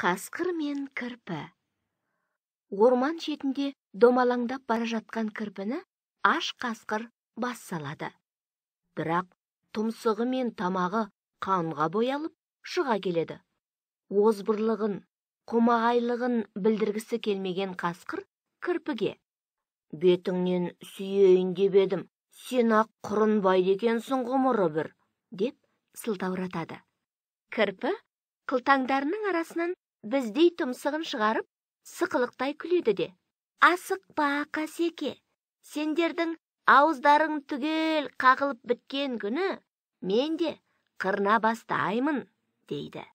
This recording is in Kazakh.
қасқыр мен кірпі орман шетінде домалаңдап бара жатқан кірпіні аш қасқыр бас салады бірақ тұмсығы мен тамағы қанға боялып шыға келеді озбырлығын қомағайлығын білдіргісі келмеген қасқыр кірпіге бетіңнен сүйейін деп едім сен ақ құрынбайды екенсің ғұмыры бір деп сылтауратады кірпі қылтаңдарының арасынан біздей тұмсығын шығарып сықылықтай күледі де асықпа қасеке сендердің ауыздарың түгел қағылып біткен күні мен де қырна бастаймын дейді